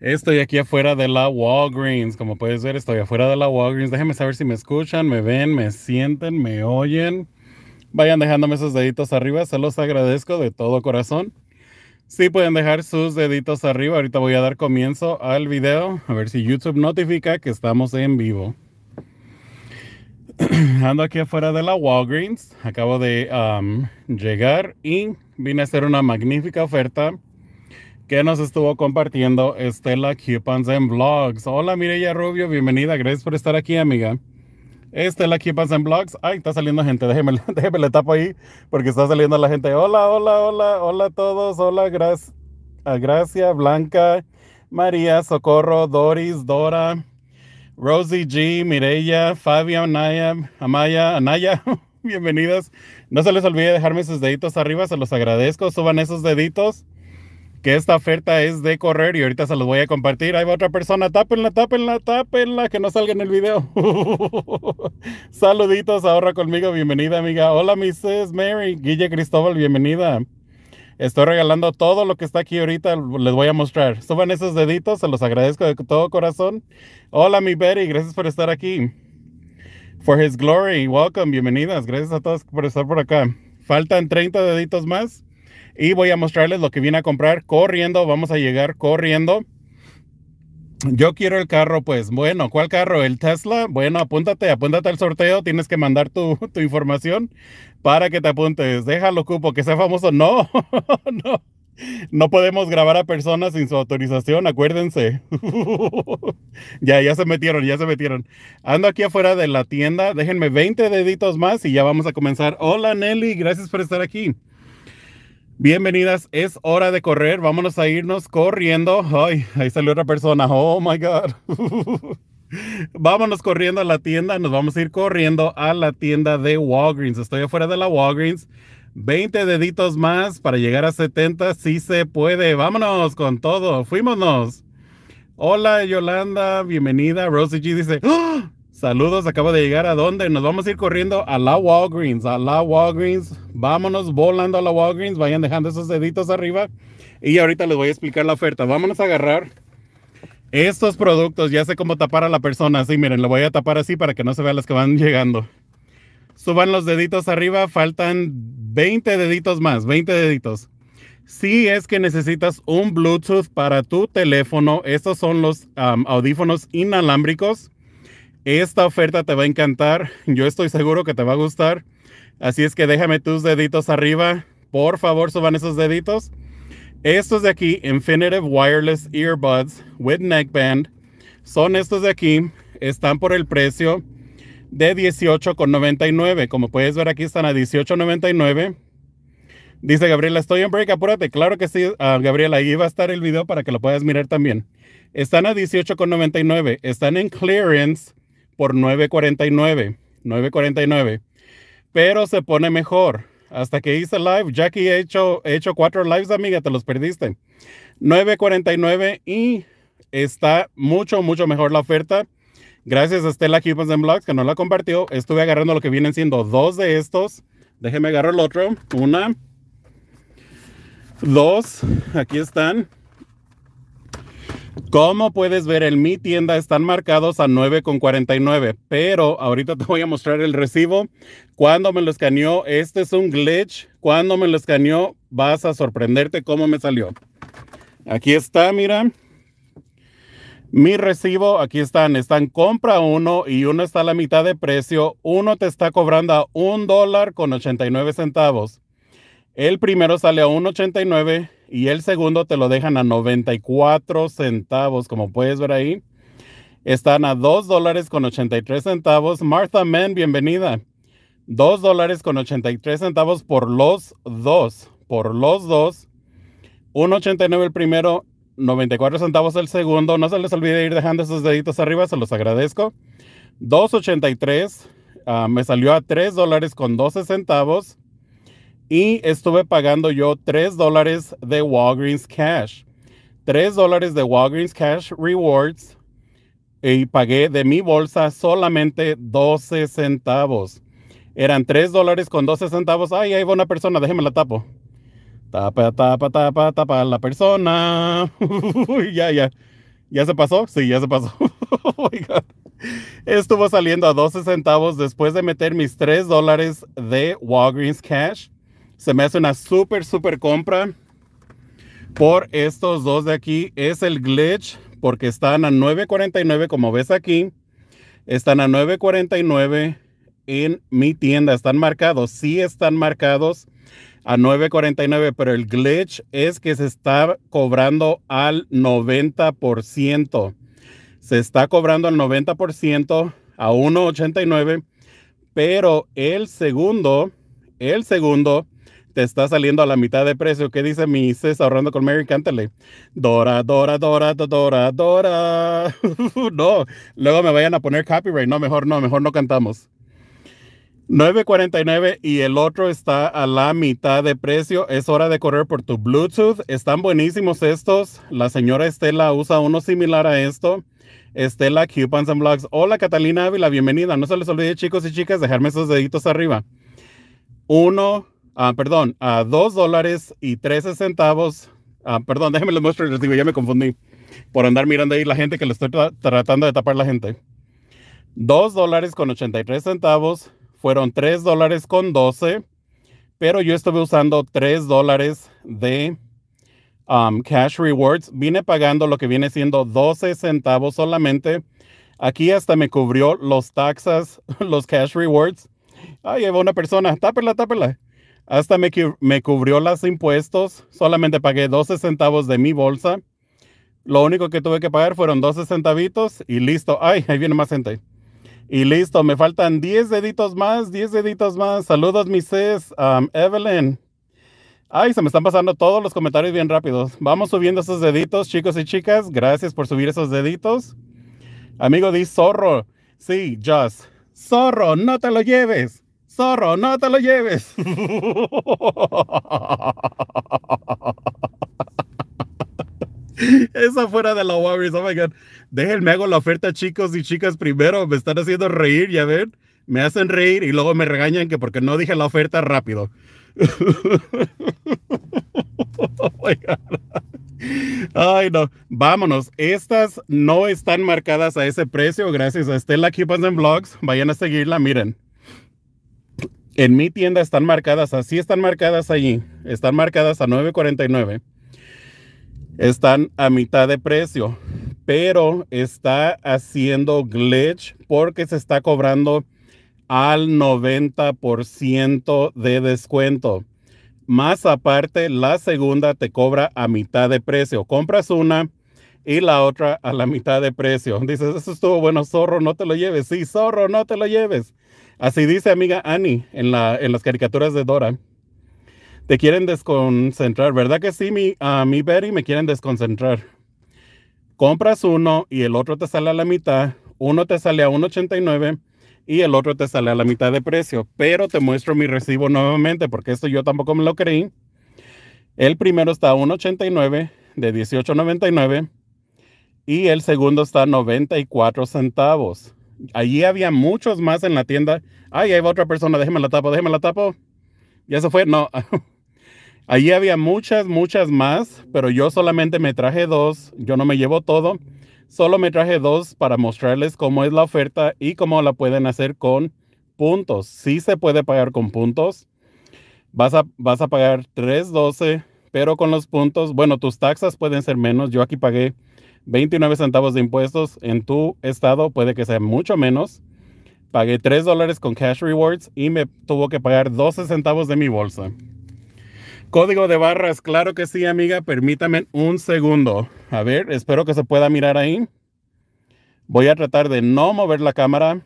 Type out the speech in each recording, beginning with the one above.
Estoy aquí afuera de la Walgreens. Como puedes ver, estoy afuera de la Walgreens. Déjenme saber si me escuchan, me ven, me sienten, me oyen. Vayan dejándome sus deditos arriba. Se los agradezco de todo corazón. Si sí, pueden dejar sus deditos arriba. Ahorita voy a dar comienzo al video. A ver si YouTube notifica que estamos en vivo. Ando aquí afuera de la Walgreens. Acabo de llegar y vine a hacer una magnífica oferta que nos estuvo compartiendo Estela Cupans en Vlogs. Hola Mireya Rubio, bienvenida, gracias por estar aquí, amiga. Estela Cupans en Vlogs. Ay, está saliendo gente, déjeme, déjeme le tapo ahí porque está saliendo la gente. Hola, hola, hola, hola a todos, hola, gracias. Gracia, Blanca, María, Socorro, Doris, Dora, Rosie G, Mireya, Fabio, Naya, Amaya, Anaya, bienvenidas. No se les olvide dejarme sus deditos arriba, se los agradezco. Suban esos deditos que esta oferta es de correr y ahorita se los voy a compartir. Ahí va otra persona, tápenla, tápenla, tápenla, que no salga en el video. Saluditos, ahorra conmigo, bienvenida amiga. Hola Mrs. Mary, Guille Cristóbal, bienvenida. Estoy regalando todo lo que está aquí ahorita, les voy a mostrar. Suban esos deditos, se los agradezco de todo corazón. Hola mi Betty, gracias por estar aquí. For His Glory, welcome, bienvenidas, gracias a todos por estar por acá. Faltan 30 deditos más. Y voy a mostrarles lo que viene a comprar corriendo. Vamos a llegar corriendo. Yo quiero el carro, pues bueno, ¿cuál carro? ¿El Tesla? Bueno, apúntate, apúntate al sorteo, tienes que mandar tu, tu información para que te apuntes. Déjalo, cupo, que sea famoso. No, no, no podemos grabar a personas sin su autorización, acuérdense. ya, ya se metieron, ya se metieron. Ando aquí afuera de la tienda, déjenme 20 deditos más y ya vamos a comenzar. Hola Nelly, gracias por estar aquí. Bienvenidas, es hora de correr, vámonos a irnos corriendo. Ay, ahí salió otra persona, oh my God. vámonos corriendo a la tienda, nos vamos a ir corriendo a la tienda de Walgreens. Estoy afuera de la Walgreens. 20 deditos más para llegar a 70, si se puede. Vámonos con todo, fuímonos. Hola Yolanda, bienvenida. Rosie G dice, ¡Ah! Saludos, acabo de llegar a dónde? Nos vamos a ir corriendo a la Walgreens, a la Walgreens. Vámonos volando a la Walgreens, vayan dejando esos deditos arriba. Y ahorita les voy a explicar la oferta. Vámonos a agarrar estos productos. Ya sé cómo tapar a la persona. Sí, miren, lo voy a tapar así para que no se vean las que van llegando. Suban los deditos arriba, faltan 20 deditos más, 20 deditos. Si es que necesitas un Bluetooth para tu teléfono, estos son los audífonos inalámbricos esta oferta te va a encantar, yo estoy seguro que te va a gustar. Así es que déjame tus deditos arriba, por favor suban esos deditos. Estos de aquí, Infinitive Wireless Earbuds with Neckband, son estos de aquí, están por el precio de $18.99. Como puedes ver aquí están a $18.99. Dice Gabriela, estoy en break, apúrate. Claro que sí, ah, Gabriela, ahí va a estar el video para que lo puedas mirar también. Están a $18.99, están en clearance por 9.49. 9.49. Pero se pone mejor. Hasta que hice live, Jackie, he hecho, he hecho cuatro lives, amiga, te los perdiste. 9.49 y está mucho, mucho mejor la oferta. Gracias a Stella Cubans and Blogs que no la compartió. Estuve agarrando lo que vienen siendo dos de estos. Déjeme agarrar el otro. Una. Dos. Aquí están. Como puedes ver en mi tienda están marcados a 9,49, pero ahorita te voy a mostrar el recibo. Cuando me lo escaneó, este es un glitch. Cuando me lo escaneó, vas a sorprenderte cómo me salió. Aquí está, mira. Mi recibo, aquí están, están compra uno y uno está a la mitad de precio. Uno te está cobrando a un dólar con 89 centavos. El primero sale a 1.89 y el segundo te lo dejan a 94 centavos, como puedes ver ahí. Están a 2 dólares con 83 centavos. Martha Men, bienvenida. 2 dólares con 83 centavos por los dos. Por los dos. 1.89 el primero, 94 centavos el segundo. No se les olvide ir dejando esos deditos arriba, se los agradezco. 2.83 ah, me salió a 3 dólares con 12 centavos y estuve pagando yo 3 dólares de Walgreens Cash. 3 dólares de Walgreens Cash Rewards y pagué de mi bolsa solamente 12 centavos. Eran 3 dólares con 12 centavos. Ay, ahí va una persona, déjeme la tapo. Tapa, tapa, tapa, tapa la persona. ya, ya. ¿Ya se pasó? Sí, ya se pasó. oh my God. Estuvo saliendo a 12 centavos después de meter mis 3 dólares de Walgreens Cash se me hace una súper, súper compra por estos dos de aquí. Es el glitch porque están a 9.49 como ves aquí. Están a 9.49 en mi tienda. Están marcados. Sí están marcados a 9.49, pero el glitch es que se está cobrando al 90%. Se está cobrando al 90% a 1.89, pero el segundo, el segundo te está saliendo a la mitad de precio. ¿Qué dice mi César ahorrando con Mary? Cántale. Dora, Dora, Dora, Dora, Dora. no, luego me vayan a poner copyright. No, mejor no, mejor no cantamos. 9.49 y el otro está a la mitad de precio. Es hora de correr por tu Bluetooth. Están buenísimos estos. La señora Estela usa uno similar a esto. Estela Cupans and Blogs. Hola Catalina Ávila, bienvenida. No se les olvide chicos y chicas dejarme esos deditos arriba. Uno, Ah, perdón, a 2 dólares y 13 centavos. Ah, perdón, déjenme les muestro les digo, ya me confundí por andar mirando ahí la gente que le estoy tratando de tapar la gente. Dos dólares con 83 centavos, fueron tres dólares con 12, pero yo estuve usando 3 dólares de um, cash rewards. Vine pagando lo que viene siendo 12 centavos solamente. Aquí hasta me cubrió los taxas, los cash rewards. Ahí va una persona, tápela, tápela. Hasta me, me cubrió los impuestos. Solamente pagué 12 centavos de mi bolsa. Lo único que tuve que pagar fueron 12 centavitos y listo. Ay, ahí viene más gente. Y listo, me faltan 10 deditos más, 10 deditos más. Saludos, mis um, Evelyn. Ay, se me están pasando todos los comentarios bien rápidos. Vamos subiendo esos deditos, chicos y chicas. Gracias por subir esos deditos. Amigo, di zorro. Sí, Just. Zorro, no te lo lleves zorro, no te lo lleves. Esa fuera de la Warriors, oh my god. Déjenme hago la oferta, chicos y chicas, primero. Me están haciendo reír, ya ven. Me hacen reír y luego me regañan que porque no dije la oferta rápido. oh my god. Ay, no. Vámonos. Estas no están marcadas a ese precio gracias a Stella Keepers en Vlogs. Vayan a seguirla, miren. En mi tienda están marcadas, así están marcadas allí, están marcadas a 9.49. Están a mitad de precio, pero está haciendo glitch porque se está cobrando al 90% de descuento. Más aparte, la segunda te cobra a mitad de precio. Compras una y la otra a la mitad de precio. Dices, eso estuvo bueno, zorro, no te lo lleves. Sí, zorro, no te lo lleves. Así dice amiga Annie en, la, en las caricaturas de Dora. Te quieren desconcentrar, ¿verdad que sí, mi, a mí Betty? Me quieren desconcentrar. Compras uno y el otro te sale a la mitad. Uno te sale a 1.89 y el otro te sale a la mitad de precio. Pero te muestro mi recibo nuevamente porque esto yo tampoco me lo creí. El primero está a 1.89 de 18.99 y el segundo está a 94 centavos. Allí había muchos más en la tienda. Ay, ahí va otra persona, déjeme la tapo, déjeme la tapo. Ya se fue, no. Allí había muchas, muchas más, pero yo solamente me traje dos. Yo no me llevo todo. Solo me traje dos para mostrarles cómo es la oferta y cómo la pueden hacer con puntos. Sí se puede pagar con puntos. Vas a, vas a pagar 3.12, pero con los puntos, bueno, tus taxas pueden ser menos. Yo aquí pagué 29 centavos de impuestos. En tu estado puede que sea mucho menos. Pagué 3 dólares con cash rewards y me tuvo que pagar 12 centavos de mi bolsa. Código de barras, claro que sí, amiga. Permítame un segundo. A ver, espero que se pueda mirar ahí. Voy a tratar de no mover la cámara.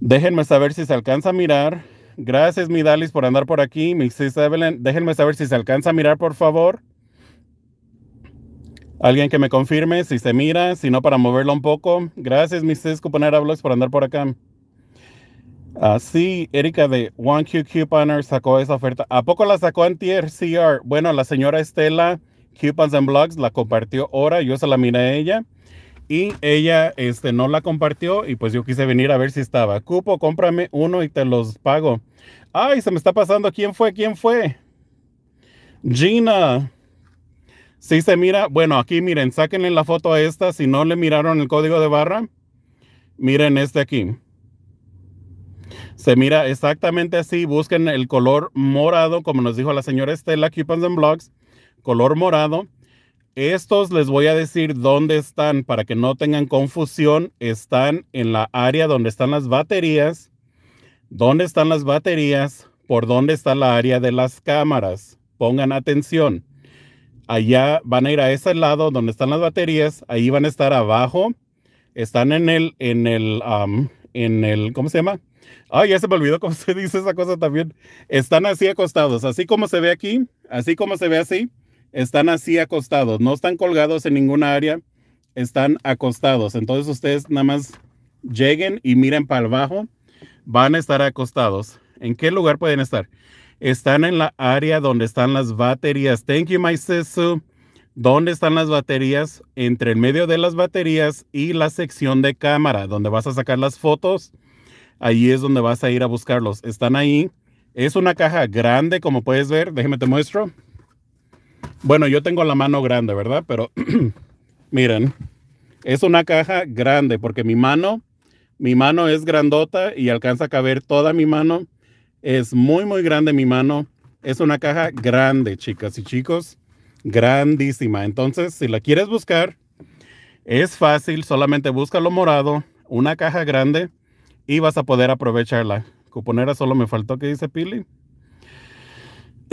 Déjenme saber si se alcanza a mirar. Gracias, mi Dalis, por andar por aquí. Mi déjenme saber si se alcanza a mirar, por favor. Alguien que me confirme si se mira, si no, para moverlo un poco. Gracias, Mrs. Cuponera Blogs, por andar por acá. Así, Erika de 1 Couponer sacó esa oferta. ¿A poco la sacó en CR. Bueno, la señora Estela, Coupons and Blogs, la compartió ahora. Yo se la miré a ella. Y ella este, no la compartió y pues yo quise venir a ver si estaba. Cupo, cómprame uno y te los pago. Ay, se me está pasando. ¿Quién fue? ¿Quién fue? Gina. Si se mira, bueno, aquí miren, sáquenle la foto a esta, si no le miraron el código de barra, miren este aquí. Se mira exactamente así, busquen el color morado, como nos dijo la señora Estela, Coupons and Blogs, color morado. Estos les voy a decir dónde están para que no tengan confusión. Están en la área donde están las baterías. ¿Dónde están las baterías? ¿Por dónde está la área de las cámaras? Pongan atención. Allá van a ir a ese lado donde están las baterías, ahí van a estar abajo. Están en el, en el, en el, ¿cómo se llama? Ay, ya se me olvidó cómo se dice esa cosa también. Están así acostados, así como se ve aquí, así como se ve así, están así acostados, no están colgados en ninguna área, están acostados. Entonces ustedes nada más lleguen y miren para abajo, van a estar acostados. ¿En qué lugar pueden estar? están en la área donde están las baterías. Thank you, my sister. ¿Dónde están las baterías? Entre el medio de las baterías y la sección de cámara, donde vas a sacar las fotos. Ahí es donde vas a ir a buscarlos. Están ahí. Es una caja grande, como puedes ver. Déjeme te muestro. Bueno, yo tengo la mano grande, ¿verdad? Pero miren, es una caja grande porque mi mano, mi mano es grandota y alcanza a caber toda mi mano es muy, muy grande mi mano. Es una caja grande, chicas y chicos. Grandísima. Entonces, si la quieres buscar, es fácil. Solamente busca lo morado, una caja grande y vas a poder aprovecharla. Cuponera solo me faltó que dice Pili.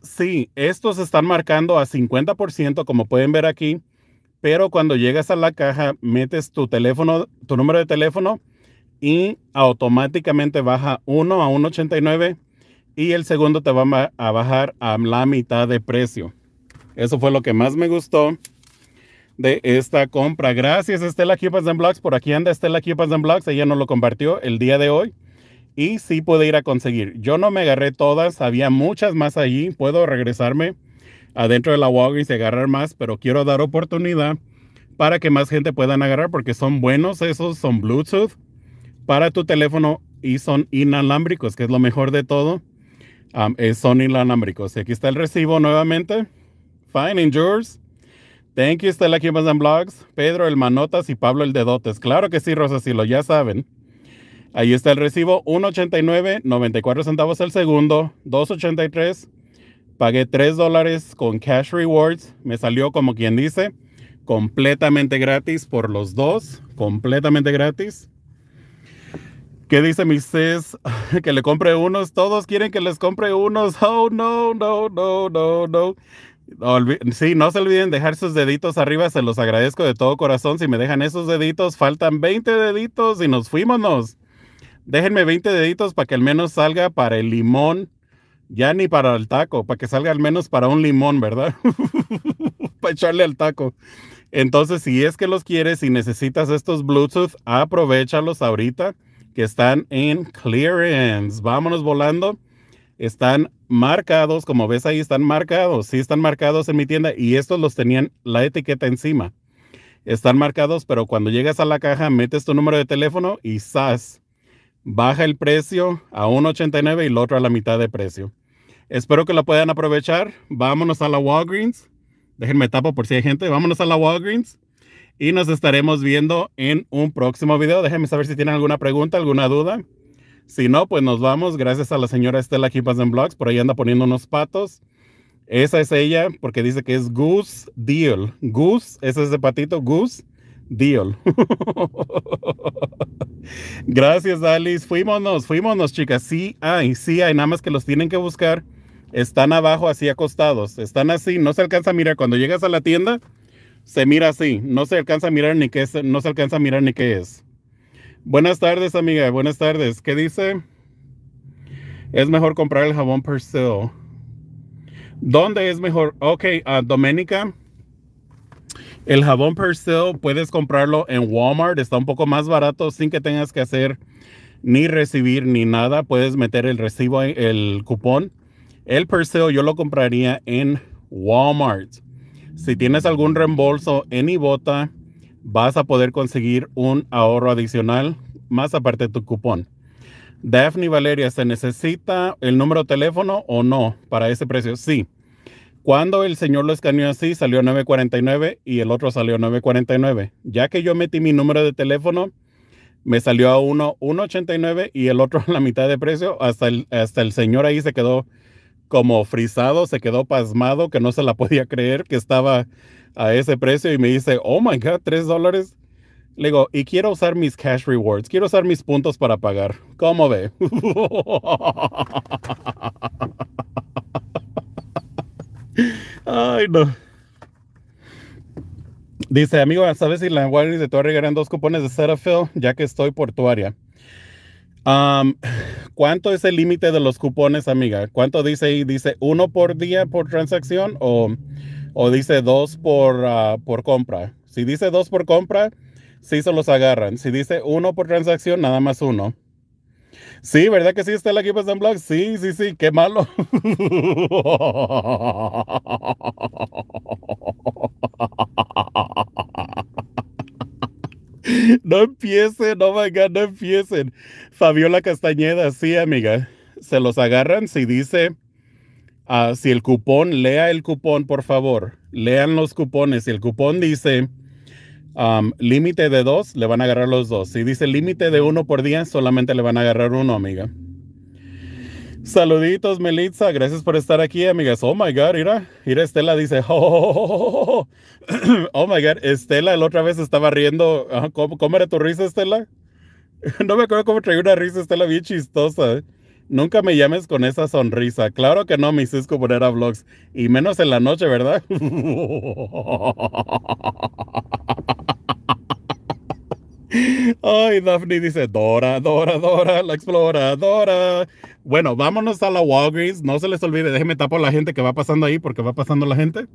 sí, estos están marcando a 50% como pueden ver aquí. Pero cuando llegas a la caja, metes tu teléfono, tu número de teléfono y automáticamente baja 1 a 1.89 y el segundo te va a bajar a la mitad de precio. Eso fue lo que más me gustó de esta compra. Gracias Estela Cupas and Blocks. Por aquí anda Estela Cupas and Blocks. Ella nos lo compartió el día de hoy. Y sí pude ir a conseguir. Yo no me agarré todas. Había muchas más allí. Puedo regresarme adentro de la Walgreens y agarrar más. Pero quiero dar oportunidad para que más gente puedan agarrar porque son buenos esos. Son Bluetooth para tu teléfono y son inalámbricos, que es lo mejor de todo. Eh, son inalámbricos. Aquí está el recibo nuevamente. Fine and yours. Thank you, Stella and Blogs. Pedro el Manotas y Pablo el Dedotes. Claro que sí, lo ya saben. Ahí está el recibo, 1.89, 94 centavos el segundo, 2.83. Pagué 3 dólares con Cash Rewards. Me salió, como quien dice, completamente gratis por los dos, completamente gratis. ¿Qué dice Mises? Que le compre unos. Todos quieren que les compre unos. Oh, no, no, no, no, no. sí, no se olviden dejar sus deditos arriba. Se los agradezco de todo corazón. Si me dejan esos deditos, faltan 20 deditos y nos fuimos. Déjenme 20 deditos para que al menos salga para el limón. Ya ni para el taco, para que salga al menos para un limón, ¿verdad? para echarle al taco. Entonces, si es que los quieres y necesitas estos Bluetooth, aprovechalos ahorita que están en clearance. Vámonos volando. Están marcados, como ves ahí, están marcados. Sí, están marcados en mi tienda y estos los tenían la etiqueta encima. Están marcados, pero cuando llegas a la caja, metes tu número de teléfono y ¡zas! Baja el precio a 1.89 y el otro a la mitad de precio. Espero que lo puedan aprovechar. Vámonos a la Walgreens. Déjenme tapo por si hay gente. Vámonos a la Walgreens y nos estaremos viendo en un próximo video. Déjenme saber si tienen alguna pregunta, alguna duda. Si no, pues nos vamos. Gracias a la señora Estela Kipas en Blogs. Por ahí anda poniendo unos patos. Esa es ella porque dice que es Goose Deal. Goose, ese es de patito, Goose Deal. Gracias, Alice. Fuímonos, fuímonos, chicas. Sí hay, sí hay. Nada más que los tienen que buscar. Están abajo, así acostados. Están así, no se alcanza a mirar. Cuando llegas a la tienda, se mira así, no se alcanza a mirar ni qué es, no se alcanza a mirar ni qué es. Buenas tardes, amiga, buenas tardes. ¿Qué dice? Es mejor comprar el jabón perseo ¿Dónde es mejor? Ok, a Doménica. El jabón perseo puedes comprarlo en Walmart, está un poco más barato sin que tengas que hacer ni recibir ni nada. Puedes meter el recibo, el cupón. El perseo yo lo compraría en Walmart. Si tienes algún reembolso en Ibota, vas a poder conseguir un ahorro adicional más aparte de tu cupón. Daphne Valeria, ¿se necesita el número de teléfono o no para ese precio? Sí. Cuando el señor lo escaneó así, salió 949 y el otro salió 949. Ya que yo metí mi número de teléfono, me salió a uno 189 y el otro a la mitad de precio. Hasta el, hasta el señor ahí se quedó como frisado, se quedó pasmado, que no se la podía creer que estaba a ese precio y me dice, oh my God, tres dólares. Le digo, y quiero usar mis cash rewards, quiero usar mis puntos para pagar. ¿Cómo ve? Ay, no. Dice, amigo, ¿sabes si la Walgreens de tu dos cupones de Cetaphil? Ya que estoy por tu área. ¿Cuánto es el límite de los cupones, amiga? ¿Cuánto dice ahí? ¿Dice uno por día por transacción o, o dice dos por, ah, por compra? Si dice dos por compra, sí se los agarran. Si dice uno por transacción, nada más uno. Sí, ¿verdad que sí está el equipo San Blog? Sí, sí, sí, qué malo. No empiecen, oh my no empiecen. Fabiola Castañeda, sí, amiga. Se los agarran si dice, ah, si el cupón, lea el cupón, por favor. Lean los cupones. Si el cupón dice um, límite de dos, le van a agarrar los dos. Si dice límite de uno por día, solamente le van a agarrar uno, amiga. Saluditos, Melitza. Gracias por estar aquí, amigas. Oh my God, mira. Mira, Estela dice, oh, oh, my God, Estela, la otra vez estaba riendo. ¿Cómo, era tu risa, Estela? No me acuerdo cómo traía una risa, Estela, bien chistosa. Nunca me llames con esa sonrisa. Claro que no, mi Cisco a Vlogs. Y menos en la noche, ¿verdad? Ay, Daphne dice, Dora, Dora, Dora, la exploradora. Bueno, vámonos a la Walgreens. No se les olvide, déjenme tapar la gente que va pasando ahí porque va pasando la gente.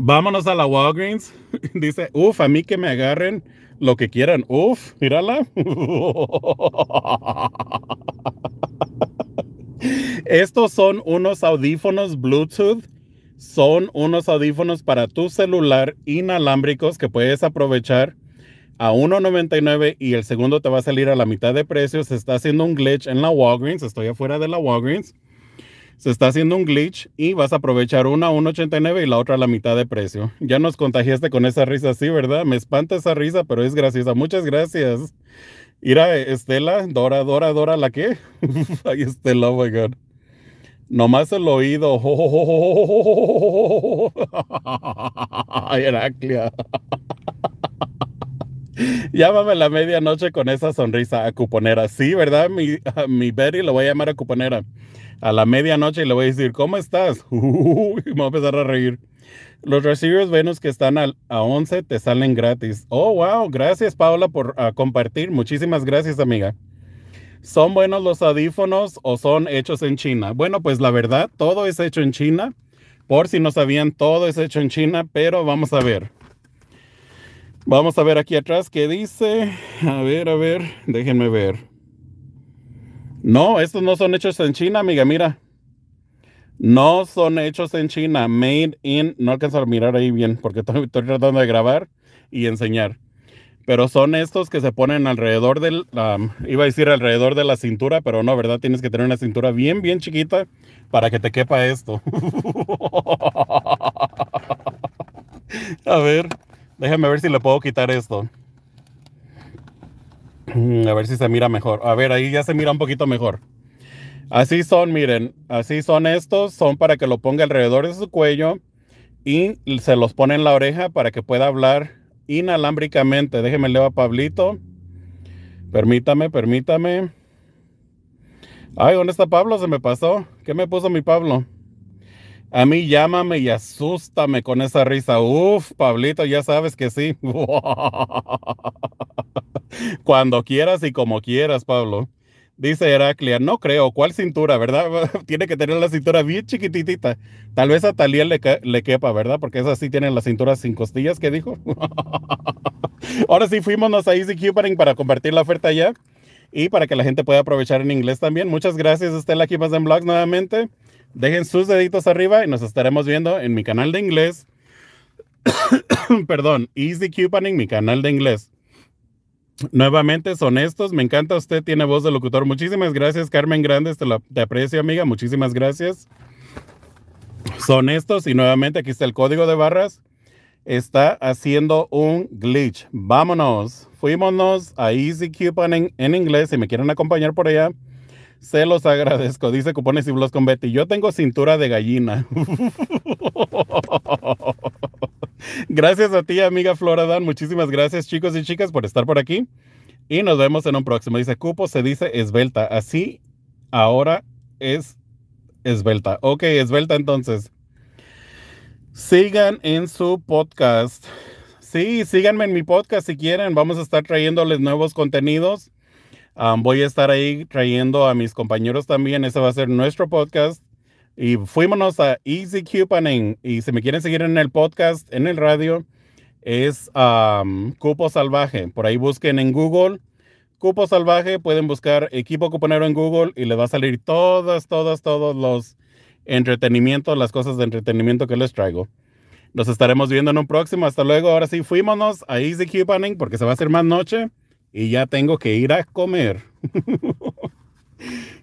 Vámonos a la Walgreens. Dice, uf, a mí que me agarren lo que quieran. Uf, mírala. Estos son unos audífonos Bluetooth son unos audífonos para tu celular inalámbricos que puedes aprovechar a 1.99 y el segundo te va a salir a la mitad de precio. Se está haciendo un glitch en la Walgreens. Estoy afuera de la Walgreens. Se está haciendo un glitch y vas a aprovechar una a 1.89 y la otra a la mitad de precio. Ya nos contagiaste con esa risa sí ¿verdad? Me espanta esa risa, pero es graciosa. Muchas gracias. Mira, Estela, Dora, Dora, Dora, ¿la qué? Ay, Estela, oh my God. Nomás el oído. Ay, Heraclia. Llámame a la medianoche con esa sonrisa a cuponera. Sí, ¿verdad? Mi, mi Betty lo voy a llamar a cuponera. A la medianoche y le voy a decir, ¿cómo estás? y me voy a empezar a reír. Los receivers Venus que están a, 11 te salen gratis. Oh, wow. Gracias, Paula, por ah, compartir. Muchísimas gracias, amiga. ¿Son buenos los audífonos o son hechos en China? Bueno, pues la verdad, todo es hecho en China. Por si no sabían, todo es hecho en China, pero vamos a ver. Vamos a ver aquí atrás qué dice. A ver, a ver, déjenme ver. No, estos no son hechos en China, amiga, mira. No son hechos en China, made in, no alcanzo a mirar ahí bien porque estoy, tratando de grabar y enseñar. Pero son estos que se ponen alrededor del, iba a decir alrededor de la cintura, pero no, ¿verdad? Tienes que tener una cintura bien, bien chiquita para que te quepa esto. a ver. Déjame ver si le puedo quitar esto. Mm, a ver si se mira mejor. A ver, ahí ya se mira un poquito mejor. Así son, miren. Así son estos. Son para que lo ponga alrededor de su cuello. Y se los pone en la oreja para que pueda hablar inalámbricamente. Déjeme leer a Pablito. Permítame, permítame. Ay, ¿dónde está Pablo? Se me pasó. ¿Qué me puso mi Pablo? A mí llámame y asústame con esa risa. Uf, Pablito, ya sabes que sí. Cuando quieras y como quieras, Pablo. Dice Heraclia, no creo, ¿cuál cintura, verdad? tiene que tener la cintura bien chiquitita. Tal vez a Talía le, le, quepa, ¿verdad? Porque esas sí tienen la cintura sin costillas, ¿qué dijo? Ahora sí, fuimos a Easy para compartir la oferta ya y para que la gente pueda aprovechar en inglés también. Muchas gracias, Estela, aquí más en Blogs nuevamente. Dejen sus deditos arriba y nos estaremos viendo en mi canal de inglés. Perdón, Easy Couponing, mi canal de inglés. Nuevamente, son estos. Me encanta usted, tiene voz de locutor. Muchísimas gracias, Carmen Grandes. Te, te aprecio, amiga. Muchísimas gracias. Son estos. Y nuevamente, aquí está el código de barras. Está haciendo un glitch. Vámonos. Fuímonos a Easy Couponing en inglés. Si me quieren acompañar por allá. Se los agradezco. Dice cupones y blogs con Betty. Yo tengo cintura de gallina. gracias a ti, amiga Floradan. Muchísimas gracias, chicos y chicas, por estar por aquí. Y nos vemos en un próximo. Dice cupo, se dice esbelta. Así ahora es esbelta. Ok, esbelta entonces. Sigan en su podcast. Sí, síganme en mi podcast si quieren. Vamos a estar trayéndoles nuevos contenidos voy a estar ahí trayendo a mis compañeros también. Ese va a ser nuestro podcast. Y fuímonos a Easy Couponing. Y si me quieren seguir en el podcast, en el radio, es Cupo Salvaje. Por ahí busquen en Google. Cupo Salvaje, pueden buscar equipo cuponero en Google y les va a salir todas, todas, todos los entretenimientos, las cosas de entretenimiento que les traigo. Nos estaremos viendo en un próximo. Hasta luego. Ahora sí, fuímonos a Easy Couponing porque se va a hacer más noche y ya tengo que ir a comer.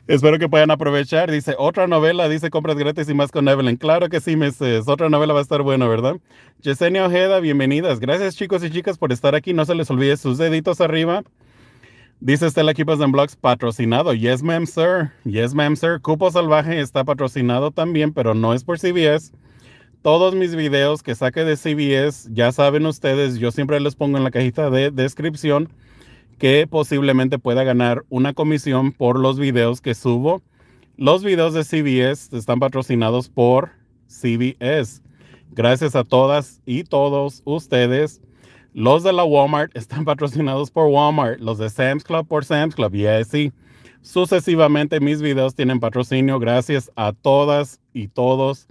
Espero que puedan aprovechar. Dice, otra novela, dice compras gratis y más con Evelyn. Claro que sí, meses. Otra novela va a estar buena, ¿verdad? Yesenia Ojeda, bienvenidas. Gracias chicos y chicas por estar aquí. No se les olvide sus deditos arriba. Dice Stella Equipos en Blogs, patrocinado. Yes, ma'am, sir. Yes, ma'am, sir. Cupo Salvaje está patrocinado también, pero no es por CBS. Todos mis videos que saque de CBS, ya saben ustedes, yo siempre les pongo en la cajita de descripción que posiblemente pueda ganar una comisión por los videos que subo. Los videos de CBS están patrocinados por CBS. Gracias a todas y todos ustedes. Los de la Walmart están patrocinados por Walmart, los de Sam's Club por Sam's Club y así sucesivamente mis videos tienen patrocinio gracias a todas y todos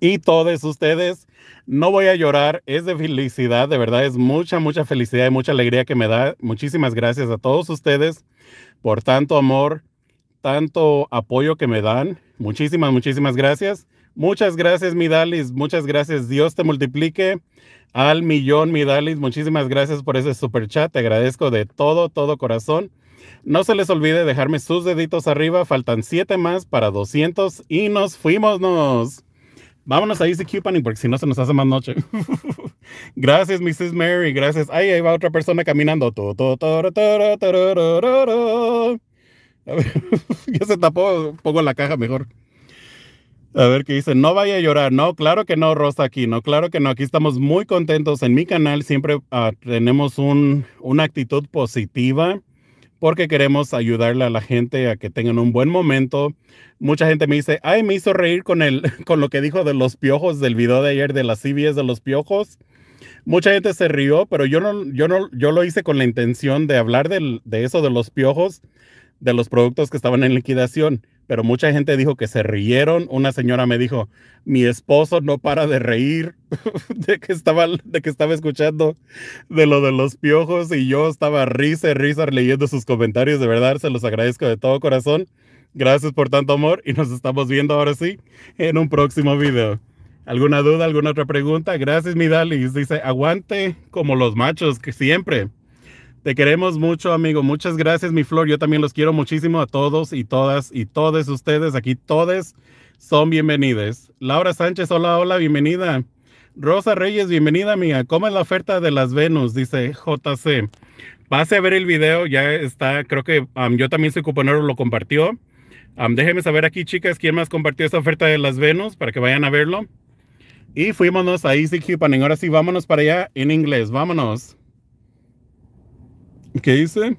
y todos ustedes. No voy a llorar, es de felicidad, de verdad, es mucha, mucha felicidad y mucha alegría que me da. Muchísimas gracias a todos ustedes por tanto amor, tanto apoyo que me dan. Muchísimas, muchísimas gracias. Muchas gracias, Midalis. Muchas gracias. Dios te multiplique al millón, Midalis. Muchísimas gracias por ese super chat. Te agradezco de todo, todo corazón. No se les olvide dejarme sus deditos arriba. Faltan siete más para 200 y nos fuimos. Vámonos a Easy Couponing porque si no se nos hace más noche. gracias, Mrs. Mary. Gracias. ahí va otra persona caminando. A ver, ya se tapó. Pongo la caja mejor. A ver qué dice. No vaya a llorar. No, claro que no, Rosa, aquí. No, claro que no. Aquí estamos muy contentos. En mi canal siempre ah, tenemos un, una actitud positiva porque queremos ayudarle a la gente a que tengan un buen momento. Mucha gente me dice, ay, me hizo reír con, el, con lo que dijo de los piojos, del video de ayer de las CBS de los piojos. Mucha gente se rió, pero yo, no, yo, no, yo lo hice con la intención de hablar del, de eso de los piojos, de los productos que estaban en liquidación pero mucha gente dijo que se rieron. Una señora me dijo, mi esposo no para de reír de que estaba, de que estaba escuchando de lo de los piojos y yo estaba risa y risa leyendo sus comentarios. De verdad, se los agradezco de todo corazón. Gracias por tanto amor y nos estamos viendo ahora sí en un próximo video. ¿Alguna duda, alguna otra pregunta? Gracias, mi Dalis. Dice, aguante como los machos, que siempre. Te queremos mucho, amigo. Muchas gracias, mi Flor. Yo también los quiero muchísimo a todos y todas y todos ustedes. Aquí todos son bienvenidos. Laura Sánchez, hola, hola, bienvenida. Rosa Reyes, bienvenida, mía. ¿Cómo es la oferta de las Venus? Dice JC. Pase a ver el video, ya está. Creo que um, yo también soy cuponero, lo compartió. Um, déjenme saber aquí, chicas, quién más compartió esta oferta de las Venus para que vayan a verlo. Y fuimos a Easy Ahora sí, vámonos para allá en inglés. Vámonos. ¿Qué dice?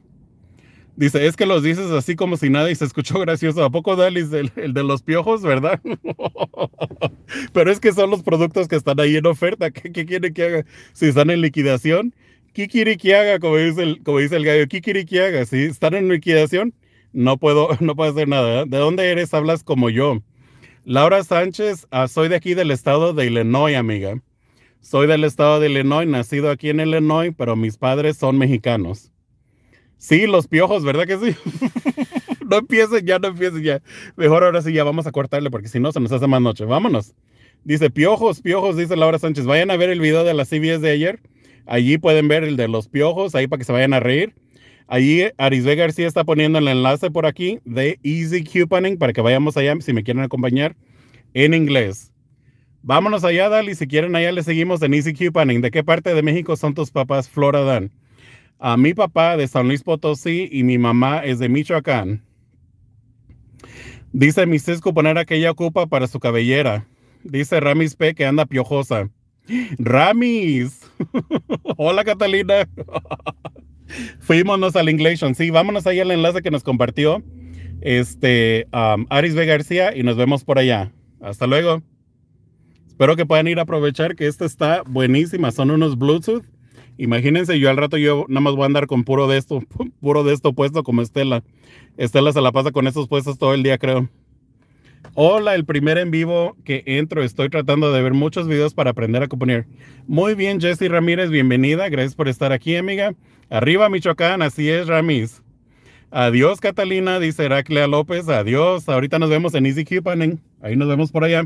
Dice, es que los dices así como si nada y se escuchó gracioso. ¿A poco Dalis, el, de los piojos, verdad? Pero es que son los productos que están ahí en oferta. ¿Qué, quiere que haga? Si están en liquidación, ¿qué quiere que haga? Como dice el, como dice el gallo, ¿qué quiere que haga? Si están en liquidación, no puedo, no puedo hacer nada. ¿eh? ¿De dónde eres? Hablas como yo. Laura Sánchez, ah, soy de aquí del estado de Illinois, amiga. Soy del estado de Illinois, nacido aquí en Illinois, pero mis padres son mexicanos. Sí, los piojos, ¿verdad que sí? no empiecen ya, no empiecen ya. Mejor ahora sí ya vamos a cortarle porque si no se nos hace más noche. Vámonos. Dice, piojos, piojos, dice Laura Sánchez. Vayan a ver el video de las CBS de ayer. Allí pueden ver el de los piojos, ahí para que se vayan a reír. Allí Arisbe García está poniendo el enlace por aquí de Easy Couponing para que vayamos allá si me quieren acompañar en inglés. Vámonos allá, Dali. Si quieren allá le seguimos en Easy Couponing. ¿De qué parte de México son tus papás, Flora a mi papá de San Luis Potosí y mi mamá es de Michoacán. Dice mi Cisco poner aquella ocupa para su cabellera. Dice Ramis P que anda piojosa. Ramis. Hola Catalina. Fuimos al Inglation. Sí, vámonos ahí al enlace que nos compartió este, Aris B. García y nos vemos por allá. Hasta luego. Espero que puedan ir a aprovechar que esta está buenísima. Son unos Bluetooth Imagínense, yo al rato yo nada más voy a andar con puro de esto, puro de esto puesto como Estela. Estela se la pasa con estos puestos todo el día, creo. Hola, el primer en vivo que entro. Estoy tratando de ver muchos videos para aprender a componer. Muy bien, Jesse Ramírez, bienvenida. Gracias por estar aquí, amiga. Arriba, Michoacán, así es, Ramis. Adiós, Catalina, dice Heraclea López. Adiós. Ahorita nos vemos en Easy Couponing. Ahí nos vemos por allá.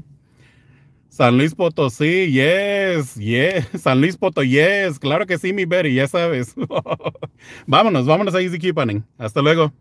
San Luis Potosí, yes, yes. San Luis Potosí, yes. Claro que sí, mi Berry, ya sabes. vámonos, vámonos a Easy Keep Hasta luego.